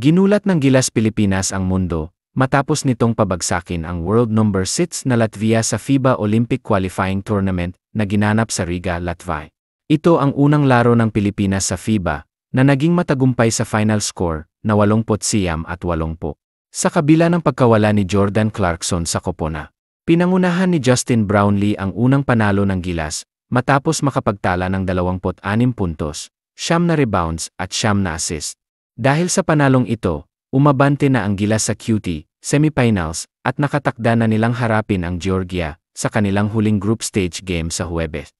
Ginulat ng Gilas Pilipinas ang mundo, matapos nitong pabagsakin ang world number 6 na Latvia sa FIBA Olympic Qualifying Tournament na ginanap sa Riga, Latvia. Ito ang unang laro ng Pilipinas sa FIBA, na naging matagumpay sa final score na 80 siyam at 80. Sa kabila ng pagkawala ni Jordan Clarkson sa Kopona, pinangunahan ni Justin Brownlee ang unang panalo ng Gilas matapos makapagtala ng 26 puntos, siyam na rebounds at siyam na assist. Dahil sa panalong ito, umabante na ang Gilas sa QT, semifinals, at nakatakda na nilang harapin ang Georgia sa kanilang huling group stage game sa Huwebes.